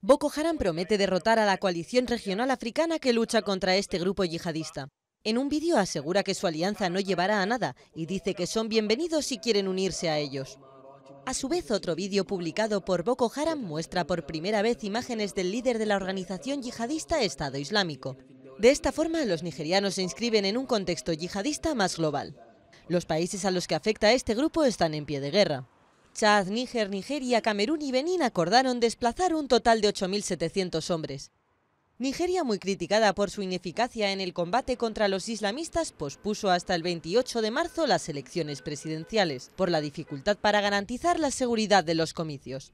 Boko Haram promete derrotar a la coalición regional africana que lucha contra este grupo yihadista. En un vídeo asegura que su alianza no llevará a nada y dice que son bienvenidos si quieren unirse a ellos. A su vez, otro vídeo publicado por Boko Haram muestra por primera vez imágenes del líder de la organización yihadista Estado Islámico. De esta forma, los nigerianos se inscriben en un contexto yihadista más global. Los países a los que afecta este grupo están en pie de guerra. Chad, Níger, Nigeria, Camerún y Benín acordaron desplazar un total de 8.700 hombres. Nigeria, muy criticada por su ineficacia en el combate contra los islamistas, pospuso hasta el 28 de marzo las elecciones presidenciales, por la dificultad para garantizar la seguridad de los comicios.